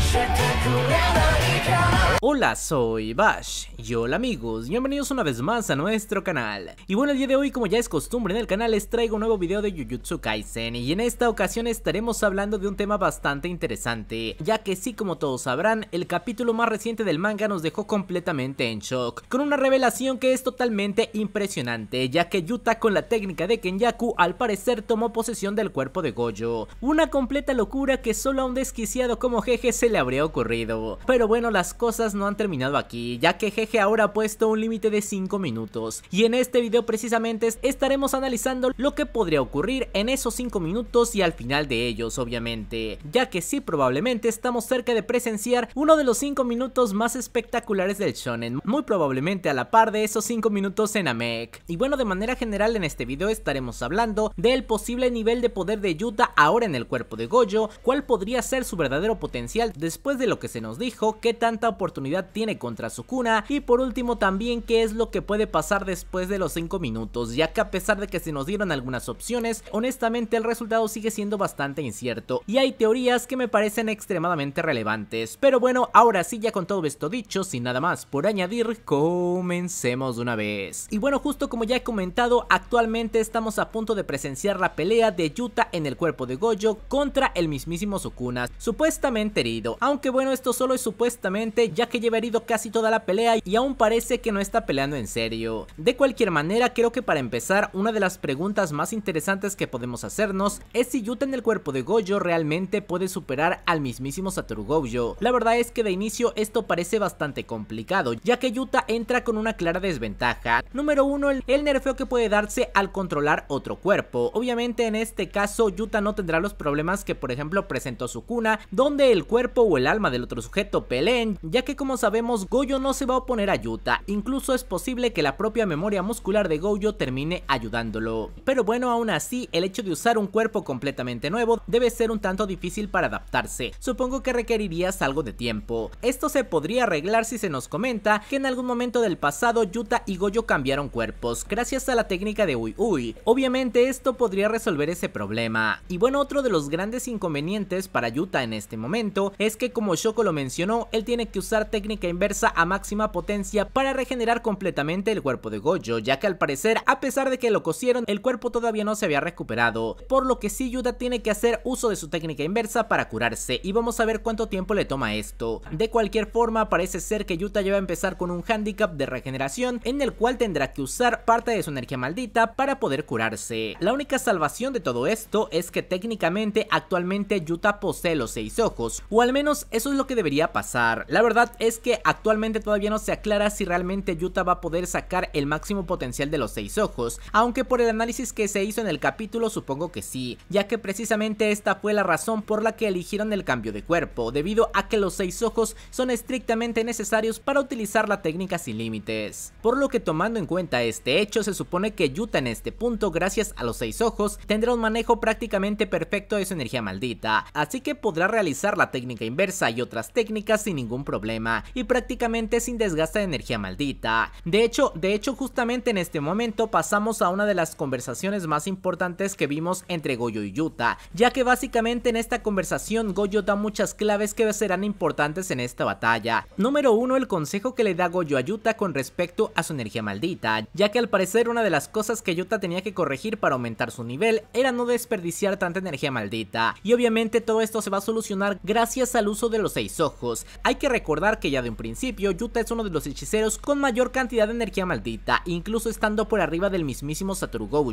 spectacular. Hola, soy Bash y hola amigos, bienvenidos una vez más a nuestro canal. Y bueno, el día de hoy, como ya es costumbre en el canal, les traigo un nuevo video de Jujutsu Kaisen y en esta ocasión estaremos hablando de un tema bastante interesante, ya que sí, como todos sabrán, el capítulo más reciente del manga nos dejó completamente en shock, con una revelación que es totalmente impresionante, ya que Yuta con la técnica de Kenyaku al parecer tomó posesión del cuerpo de Gojo, una completa locura que solo a un desquiciado como Jeje se le habría ocurrido. Pero bueno, las cosas no han terminado aquí, ya que jeje ahora ha puesto un límite de 5 minutos. Y en este video precisamente estaremos analizando lo que podría ocurrir en esos 5 minutos y al final de ellos, obviamente. Ya que sí, probablemente estamos cerca de presenciar uno de los 5 minutos más espectaculares del shonen, muy probablemente a la par de esos 5 minutos en Amek. Y bueno, de manera general en este video estaremos hablando del posible nivel de poder de Yuta ahora en el cuerpo de Gojo, cuál podría ser su verdadero potencial después de lo que se nos dijo, qué tanta oportunidad tiene contra Sukuna y por último también qué es lo que puede pasar después de los 5 minutos, ya que a pesar de que se nos dieron algunas opciones, honestamente el resultado sigue siendo bastante incierto y hay teorías que me parecen extremadamente relevantes. Pero bueno, ahora sí ya con todo esto dicho, sin nada más por añadir, comencemos una vez. Y bueno, justo como ya he comentado, actualmente estamos a punto de presenciar la pelea de Yuta en el cuerpo de Gojo contra el mismísimo Sukuna, supuestamente herido. Aunque bueno, esto solo es supuestamente, ya que lleva herido casi toda la pelea y aún parece que no está peleando en serio. De cualquier manera, creo que para empezar, una de las preguntas más interesantes que podemos hacernos es si Yuta en el cuerpo de Gojo realmente puede superar al mismísimo Satoru Gojo. La verdad es que de inicio esto parece bastante complicado, ya que Yuta entra con una clara desventaja. Número 1, el, el nerfeo que puede darse al controlar otro cuerpo. Obviamente en este caso Yuta no tendrá los problemas que por ejemplo presentó Sukuna, donde el cuerpo o el alma del otro sujeto peleen, ya que como sabemos Goyo no se va a oponer a Yuta, incluso es posible que la propia memoria muscular de Goyo termine ayudándolo. Pero bueno, aún así, el hecho de usar un cuerpo completamente nuevo debe ser un tanto difícil para adaptarse, supongo que requerirías algo de tiempo. Esto se podría arreglar si se nos comenta que en algún momento del pasado Yuta y Goyo cambiaron cuerpos, gracias a la técnica de Uy Uy. Obviamente esto podría resolver ese problema. Y bueno, otro de los grandes inconvenientes para Yuta en este momento es que como Shoko lo mencionó, él tiene que usar técnica inversa a máxima potencia para regenerar completamente el cuerpo de Gojo, ya que al parecer, a pesar de que lo cosieron, el cuerpo todavía no se había recuperado, por lo que sí Yuta tiene que hacer uso de su técnica inversa para curarse, y vamos a ver cuánto tiempo le toma esto. De cualquier forma, parece ser que Yuta Lleva a empezar con un hándicap de regeneración, en el cual tendrá que usar parte de su energía maldita para poder curarse. La única salvación de todo esto es que técnicamente actualmente Yuta posee los seis ojos, o al menos eso es lo que debería pasar. La verdad es que actualmente todavía no se aclara si realmente Yuta va a poder sacar el máximo potencial de los seis ojos, aunque por el análisis que se hizo en el capítulo supongo que sí, ya que precisamente esta fue la razón por la que eligieron el cambio de cuerpo, debido a que los seis ojos son estrictamente necesarios para utilizar la técnica sin límites. Por lo que tomando en cuenta este hecho, se supone que Yuta en este punto, gracias a los seis ojos, tendrá un manejo prácticamente perfecto de su energía maldita, así que podrá realizar la técnica inversa y otras técnicas sin ningún problema y prácticamente sin desgaste de energía maldita. De hecho, de hecho justamente en este momento pasamos a una de las conversaciones más importantes que vimos entre Goyo y Yuta, ya que básicamente en esta conversación Goyo da muchas claves que serán importantes en esta batalla. Número 1, el consejo que le da Goyo a Yuta con respecto a su energía maldita, ya que al parecer una de las cosas que Yuta tenía que corregir para aumentar su nivel era no desperdiciar tanta energía maldita, y obviamente todo esto se va a solucionar gracias al uso de los seis ojos. Hay que recordar que ya de un principio Yuta es uno de los hechiceros con mayor cantidad de energía maldita, incluso estando por arriba del mismísimo Satoru Gojo.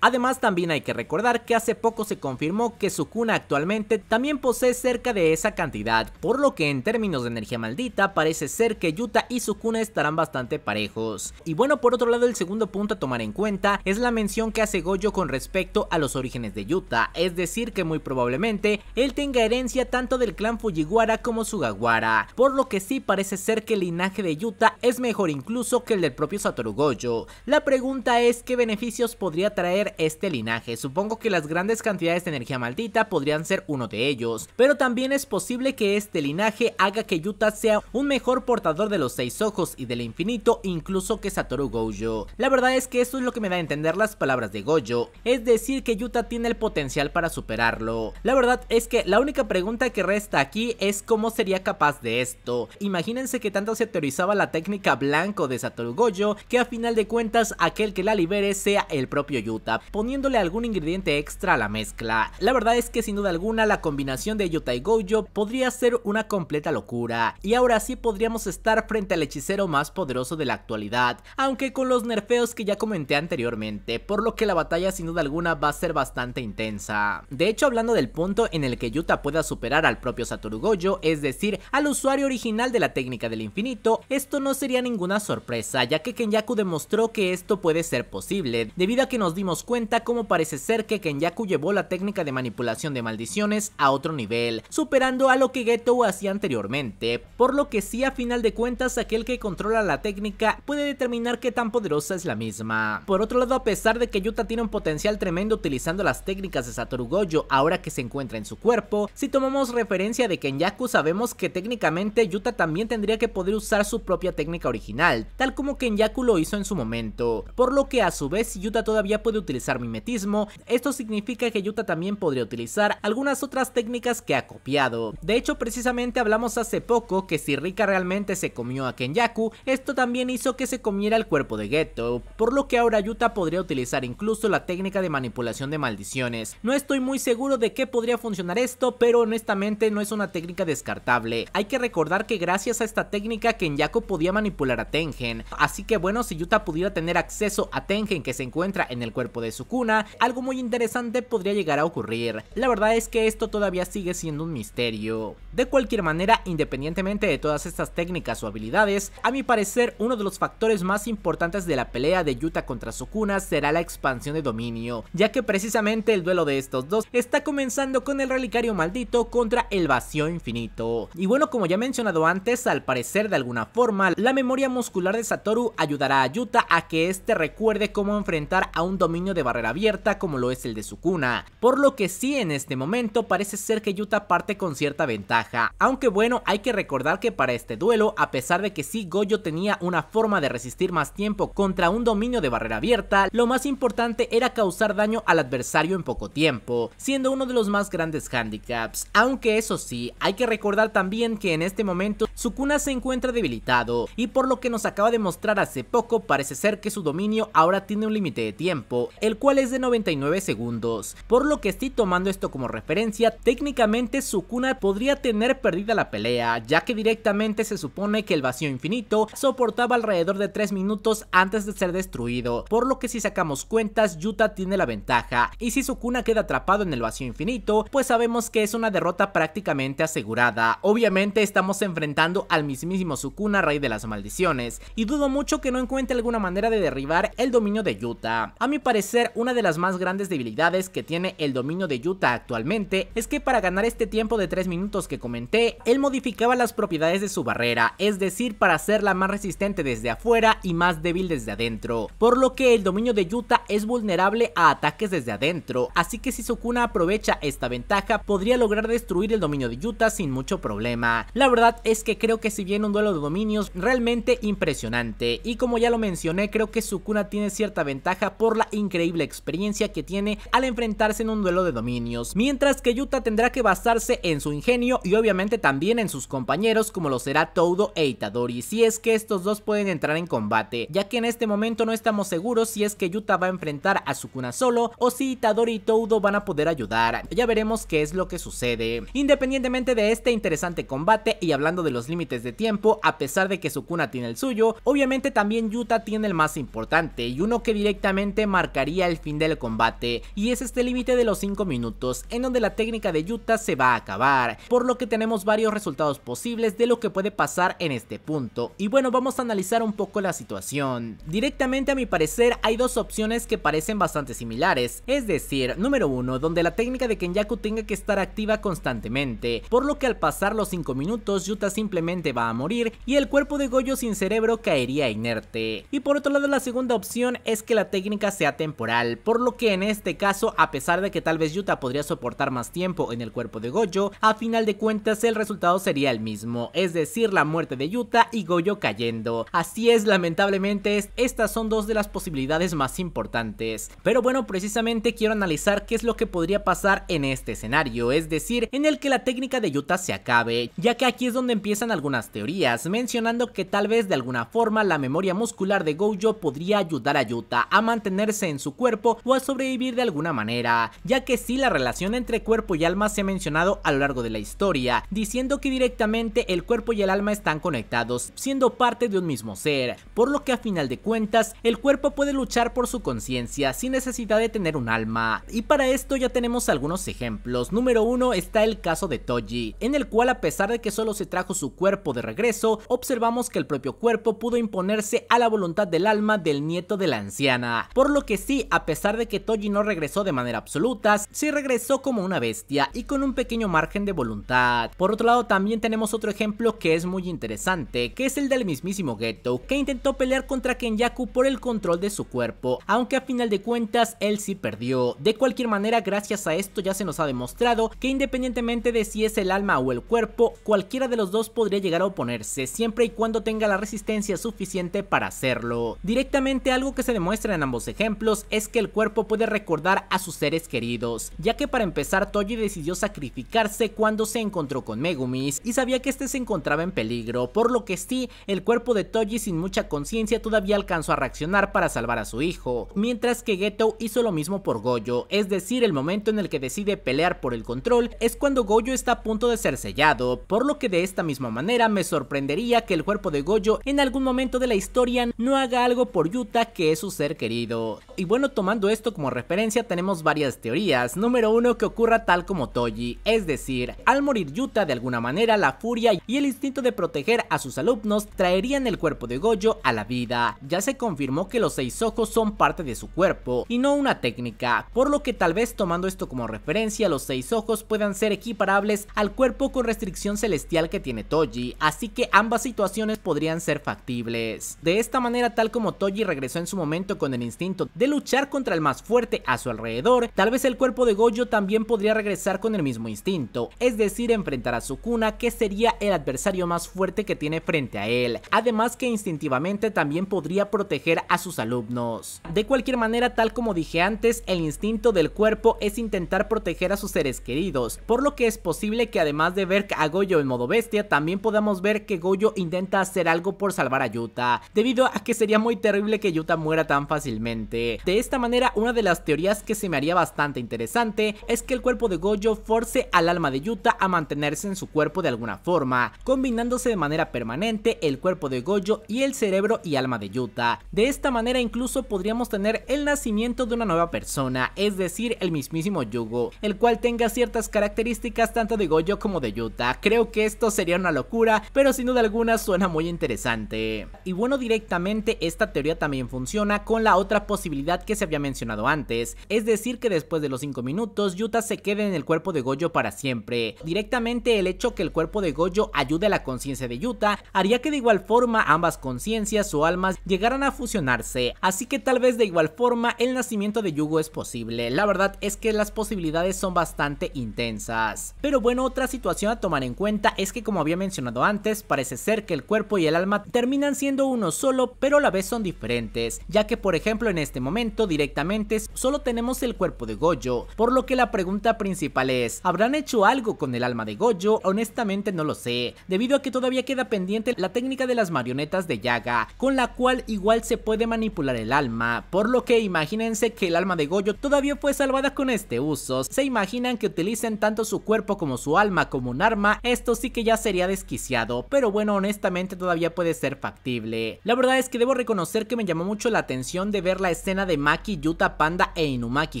Además también hay que recordar que hace poco se confirmó que Sukuna actualmente también posee cerca de esa cantidad, por lo que en términos de energía maldita parece ser que Yuta y Sukuna estarán bastante parejos. Y bueno por otro lado el segundo punto a tomar en cuenta es la mención que hace Gojo con respecto a los orígenes de Yuta, es decir que muy probablemente él tenga herencia tanto del clan Fujiwara como Sugawara, por lo que sí parece ser que el linaje de Yuta es mejor incluso que el del propio Satoru Gojo. La pregunta es qué beneficios podría traer este linaje, supongo que las grandes cantidades de energía maldita podrían ser uno de ellos, pero también es posible que este linaje haga que Yuta sea un mejor portador de los seis ojos y del infinito incluso que Satoru Gojo. La verdad es que eso es lo que me da a entender las palabras de Gojo, es decir que Yuta tiene el potencial para superarlo. La verdad es que la única pregunta que resta aquí es cómo sería capaz de esto, Imagínense que tanto se teorizaba la técnica blanco de Satoru Gojo que a final de cuentas aquel que la libere sea el propio Yuta, poniéndole algún ingrediente extra a la mezcla. La verdad es que sin duda alguna la combinación de Yuta y Gojo podría ser una completa locura, y ahora sí podríamos estar frente al hechicero más poderoso de la actualidad, aunque con los nerfeos que ya comenté anteriormente, por lo que la batalla sin duda alguna va a ser bastante intensa. De hecho hablando del punto en el que Yuta pueda superar al propio Satoru Gojo, es decir, al usuario original final de la técnica del infinito, esto no sería ninguna sorpresa, ya que Kenyaku demostró que esto puede ser posible, debido a que nos dimos cuenta cómo parece ser que Kenyaku llevó la técnica de manipulación de maldiciones a otro nivel, superando a lo que Geto hacía anteriormente, por lo que sí a final de cuentas aquel que controla la técnica puede determinar qué tan poderosa es la misma. Por otro lado, a pesar de que Yuta tiene un potencial tremendo utilizando las técnicas de Satoru Gojo ahora que se encuentra en su cuerpo, si tomamos referencia de Kenyaku sabemos que técnicamente Yuta también tendría que poder usar su propia técnica original, tal como Kenyaku lo hizo en su momento, por lo que a su vez Yuta todavía puede utilizar mimetismo, esto significa que Yuta también podría utilizar algunas otras técnicas que ha copiado. De hecho, precisamente hablamos hace poco que si Rika realmente se comió a Kenyaku, esto también hizo que se comiera el cuerpo de Geto, por lo que ahora Yuta podría utilizar incluso la técnica de manipulación de maldiciones. No estoy muy seguro de qué podría funcionar esto, pero honestamente no es una técnica descartable. Hay que recordar que gracias a esta técnica Kenyaku podía manipular a Tengen. Así que bueno, si Yuta pudiera tener acceso a Tengen que se encuentra en el cuerpo de Sukuna, algo muy interesante podría llegar a ocurrir. La verdad es que esto todavía sigue siendo un misterio. De cualquier manera, independientemente de todas estas técnicas o habilidades, a mi parecer uno de los factores más importantes de la pelea de Yuta contra Sukuna será la expansión de dominio, ya que precisamente el duelo de estos dos está comenzando con el relicario maldito contra el vacío infinito. Y bueno, como ya he mencionado antes, al parecer de alguna forma, la memoria muscular de Satoru ayudará a Yuta a que este recuerde cómo enfrentar a un dominio de barrera abierta como lo es el de Sukuna, por lo que sí en este momento parece ser que Yuta parte con cierta ventaja, aunque bueno hay que recordar que para este duelo, a pesar de que sí Goyo tenía una forma de resistir más tiempo contra un dominio de barrera abierta, lo más importante era causar daño al adversario en poco tiempo, siendo uno de los más grandes handicaps, aunque eso sí, hay que recordar también que en este momento momento Sukuna se encuentra debilitado y por lo que nos acaba de mostrar hace poco parece ser que su dominio ahora tiene un límite de tiempo, el cual es de 99 segundos, por lo que estoy tomando esto como referencia, técnicamente Sukuna podría tener perdida la pelea, ya que directamente se supone que el vacío infinito soportaba alrededor de 3 minutos antes de ser destruido, por lo que si sacamos cuentas Yuta tiene la ventaja, y si Sukuna queda atrapado en el vacío infinito, pues sabemos que es una derrota prácticamente asegurada, obviamente estamos enfrentando al mismísimo Sukuna, rey de las maldiciones, y dudo mucho que no encuentre alguna manera de derribar el dominio de Yuta. A mi parecer, una de las más grandes debilidades que tiene el dominio de Yuta actualmente es que para ganar este tiempo de 3 minutos que comenté, él modificaba las propiedades de su barrera, es decir, para hacerla más resistente desde afuera y más débil desde adentro, por lo que el dominio de Yuta es vulnerable a ataques desde adentro, así que si Sukuna aprovecha esta ventaja podría lograr destruir el dominio de Yuta sin mucho problema. La verdad es que creo que si bien un duelo de dominios realmente impresionante. Y como ya lo mencioné, creo que Sukuna tiene cierta ventaja por la increíble experiencia que tiene al enfrentarse en un duelo de dominios. Mientras que Yuta tendrá que basarse en su ingenio y obviamente también en sus compañeros como lo será Todo e Itadori, si es que estos dos pueden entrar en combate, ya que en este momento no estamos seguros si es que Yuta va a enfrentar a Sukuna solo o si Itadori y Todo van a poder ayudar. Ya veremos qué es lo que sucede. Independientemente de este interesante combate y hablando de los límites de tiempo a pesar de que Sukuna tiene el suyo. Obviamente también Yuta tiene el más importante y uno que directamente marcaría el fin del combate y es este límite de los 5 minutos en donde la técnica de Yuta se va a acabar, por lo que tenemos varios resultados posibles de lo que puede pasar en este punto. Y bueno, vamos a analizar un poco la situación. Directamente a mi parecer hay dos opciones que parecen bastante similares, es decir, número uno, donde la técnica de Kenyaku tenga que estar activa constantemente, por lo que al pasar los 5 minutos Yuta sin simplemente va a morir y el cuerpo de Goyo sin cerebro caería inerte. Y por otro lado la segunda opción es que la técnica sea temporal, por lo que en este caso a pesar de que tal vez Yuta podría soportar más tiempo en el cuerpo de Goyo, a final de cuentas el resultado sería el mismo, es decir la muerte de Yuta y Goyo cayendo. Así es, lamentablemente estas son dos de las posibilidades más importantes. Pero bueno, precisamente quiero analizar qué es lo que podría pasar en este escenario, es decir, en el que la técnica de Yuta se acabe, ya que aquí es donde empieza algunas teorías mencionando que tal vez de alguna forma la memoria muscular de Gojo podría ayudar a Yuta a mantenerse en su cuerpo o a sobrevivir de alguna manera, ya que si la relación entre cuerpo y alma se ha mencionado a lo largo de la historia, diciendo que directamente el cuerpo y el alma están conectados, siendo parte de un mismo ser, por lo que a final de cuentas el cuerpo puede luchar por su conciencia sin necesidad de tener un alma, y para esto ya tenemos algunos ejemplos, número uno está el caso de Toji, en el cual a pesar de que solo se trajo su cuerpo de regreso, observamos que el propio cuerpo pudo imponerse a la voluntad del alma del nieto de la anciana. Por lo que sí, a pesar de que Toji no regresó de manera absoluta, sí regresó como una bestia y con un pequeño margen de voluntad. Por otro lado, también tenemos otro ejemplo que es muy interesante, que es el del mismísimo Geto, que intentó pelear contra Kenyaku por el control de su cuerpo, aunque a final de cuentas él sí perdió. De cualquier manera, gracias a esto ya se nos ha demostrado que independientemente de si es el alma o el cuerpo, cualquiera de los dos podría llegar a oponerse siempre y cuando tenga la resistencia suficiente para hacerlo. Directamente algo que se demuestra en ambos ejemplos es que el cuerpo puede recordar a sus seres queridos, ya que para empezar Toji decidió sacrificarse cuando se encontró con Megumis y sabía que este se encontraba en peligro, por lo que sí, el cuerpo de Toji sin mucha conciencia todavía alcanzó a reaccionar para salvar a su hijo, mientras que Geto hizo lo mismo por Goyo, es decir, el momento en el que decide pelear por el control es cuando Goyo está a punto de ser sellado, por lo que de esta misma manera, me sorprendería que el cuerpo de Goyo en algún momento de la historia no haga algo por Yuta que es su ser querido. Y bueno, tomando esto como referencia tenemos varias teorías. Número uno, que ocurra tal como Toji, es decir, al morir Yuta de alguna manera la furia y el instinto de proteger a sus alumnos traerían el cuerpo de Goyo a la vida. Ya se confirmó que los seis ojos son parte de su cuerpo y no una técnica, por lo que tal vez tomando esto como referencia los seis ojos puedan ser equiparables al cuerpo con restricción celestial que tiene Toji así que ambas situaciones podrían ser factibles. De esta manera, tal como Toji regresó en su momento con el instinto de luchar contra el más fuerte a su alrededor, tal vez el cuerpo de Gojo también podría regresar con el mismo instinto, es decir, enfrentar a Sukuna, que sería el adversario más fuerte que tiene frente a él, además que instintivamente también podría proteger a sus alumnos. De cualquier manera, tal como dije antes, el instinto del cuerpo es intentar proteger a sus seres queridos, por lo que es posible que además de ver a Gojo en modo bestia, también también podamos ver que Goyo intenta hacer algo por salvar a Yuta, debido a que sería muy terrible que Yuta muera tan fácilmente. De esta manera, una de las teorías que se me haría bastante interesante es que el cuerpo de Goyo force al alma de Yuta a mantenerse en su cuerpo de alguna forma, combinándose de manera permanente el cuerpo de Goyo y el cerebro y alma de Yuta. De esta manera incluso podríamos tener el nacimiento de una nueva persona, es decir, el mismísimo Yugo, el cual tenga ciertas características tanto de Goyo como de Yuta. Creo que esto sería una locura, pero sin duda alguna suena muy interesante. Y bueno, directamente esta teoría también funciona con la otra posibilidad que se había mencionado antes, es decir que después de los 5 minutos Yuta se quede en el cuerpo de Gojo para siempre. Directamente el hecho que el cuerpo de Gojo ayude a la conciencia de Yuta haría que de igual forma ambas conciencias o almas llegaran a fusionarse, así que tal vez de igual forma el nacimiento de Yugo es posible, la verdad es que las posibilidades son bastante intensas. Pero bueno, otra situación a tomar en cuenta es que como había mencionado mencionado antes, parece ser que el cuerpo y el alma terminan siendo uno solo, pero a la vez son diferentes, ya que por ejemplo en este momento directamente solo tenemos el cuerpo de Goyo, por lo que la pregunta principal es, ¿habrán hecho algo con el alma de Goyo? Honestamente no lo sé, debido a que todavía queda pendiente la técnica de las marionetas de Yaga, con la cual igual se puede manipular el alma, por lo que imagínense que el alma de Goyo todavía fue salvada con este uso, se imaginan que utilicen tanto su cuerpo como su alma como un arma, esto sí que ya sería desquiciado, pero bueno, honestamente todavía puede ser factible. La verdad es que debo reconocer que me llamó mucho la atención de ver la escena de Maki, Yuta, Panda e Inumaki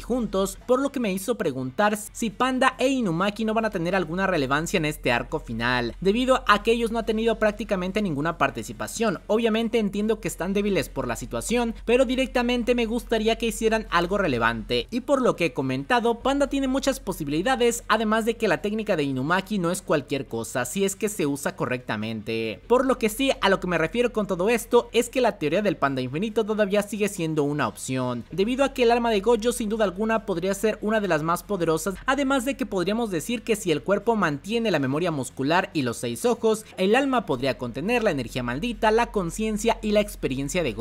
juntos, por lo que me hizo preguntar si Panda e Inumaki no van a tener alguna relevancia en este arco final, debido a que ellos no han tenido prácticamente ninguna participación. Obviamente entiendo que están débiles por la situación, pero directamente me gustaría que hicieran algo relevante, y por lo que he comentado, Panda tiene muchas posibilidades, además de que la técnica de Inumaki no es cualquier cosa, si es que se usa correctamente. Por lo que sí, a lo que me refiero con todo esto es que la teoría del panda infinito todavía sigue siendo una opción, debido a que el alma de Gojo sin duda alguna podría ser una de las más poderosas, además de que podríamos decir que si el cuerpo mantiene la memoria muscular y los seis ojos, el alma podría contener la energía maldita, la conciencia y la experiencia de Gojo.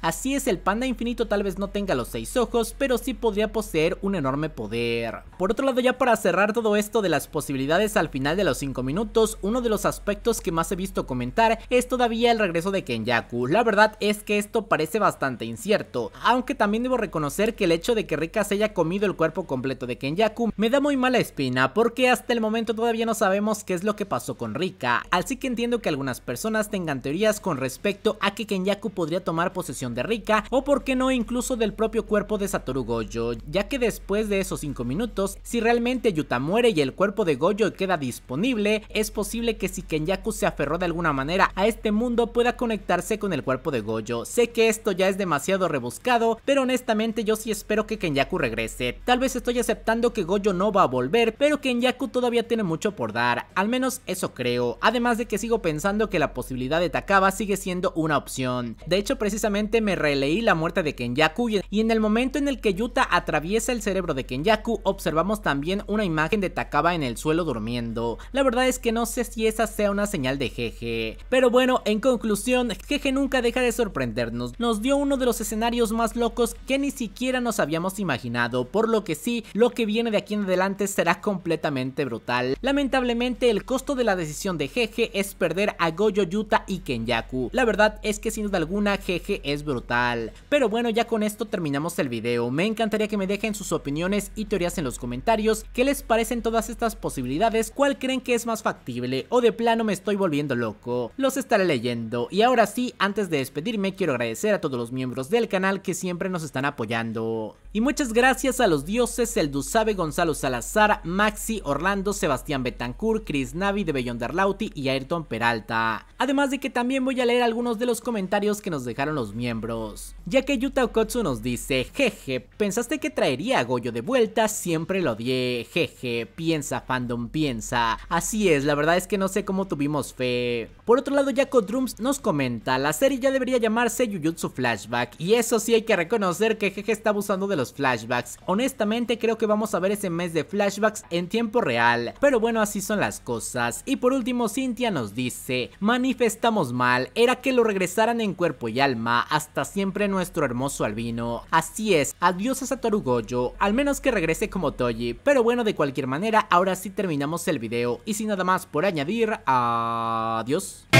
Así es, el panda infinito tal vez no tenga los seis ojos, pero sí podría poseer un enorme poder. Por otro lado, ya para cerrar todo esto de las posibilidades al final de los cinco minutos, uno de los aspectos que más he visto comentar es todavía el regreso de Kenyaku. La verdad es que esto parece bastante incierto, aunque también debo reconocer que el hecho de que Rika se haya comido el cuerpo completo de Kenyaku me da muy mala espina, porque hasta el momento todavía no sabemos qué es lo que pasó con Rika, así que entiendo que algunas personas tengan teorías con respecto a que Kenyaku podría tomar posesión de Rika, o por qué no incluso del propio cuerpo de Satoru Gojo, ya que después de esos 5 minutos, si realmente Yuta muere y el cuerpo de Gojo queda disponible, es posible que que si Kenyaku se aferró de alguna manera a este mundo pueda conectarse con el cuerpo de Gojo. Sé que esto ya es demasiado rebuscado, pero honestamente yo sí espero que Kenyaku regrese. Tal vez estoy aceptando que Gojo no va a volver, pero Kenyaku todavía tiene mucho por dar, al menos eso creo. Además de que sigo pensando que la posibilidad de Takaba sigue siendo una opción. De hecho, precisamente me releí la muerte de Kenyaku y en el momento en el que Yuta atraviesa el cerebro de Kenyaku, observamos también una imagen de Takaba en el suelo durmiendo. La verdad es que no sé si es esa sea una señal de jeje Pero bueno, en conclusión, jeje nunca deja de sorprendernos. Nos dio uno de los escenarios más locos que ni siquiera nos habíamos imaginado, por lo que sí, lo que viene de aquí en adelante será completamente brutal. Lamentablemente, el costo de la decisión de jeje es perder a Goyo Yuta y Kenyaku. La verdad es que sin duda alguna jeje es brutal. Pero bueno, ya con esto terminamos el video. Me encantaría que me dejen sus opiniones y teorías en los comentarios. ¿Qué les parecen todas estas posibilidades? ¿Cuál creen que es más factible? O de plano me estoy volviendo loco. Los estaré leyendo. Y ahora sí, antes de despedirme, quiero agradecer a todos los miembros del canal que siempre nos están apoyando. Y muchas gracias a los dioses, el Sabe, Gonzalo Salazar, Maxi, Orlando, Sebastián Betancourt, Chris Navi, de Darlauti y Ayrton Peralta. Además de que también voy a leer algunos de los comentarios que nos dejaron los miembros. Ya que Yuta Okotsu nos dice, jeje, pensaste que traería a Goyo de vuelta, siempre lo odié, jeje, piensa fandom, piensa. Así es, la verdad es que no sé cómo tuvimos fe. Por otro lado, Jaco Drums nos comenta, la serie ya debería llamarse Jujutsu Flashback, y eso sí hay que reconocer que Jeje está usando de los flashbacks. Honestamente, creo que vamos a ver ese mes de flashbacks en tiempo real, pero bueno, así son las cosas. Y por último, Cintia nos dice, manifestamos mal, era que lo regresaran en cuerpo y alma, hasta siempre nuestro hermoso albino. Así es, adiós a Satoru Gojo, al menos que regrese como Toji, pero bueno, de cualquier manera, ahora sí terminamos el video, y sin nada más por añadir, decir adiós.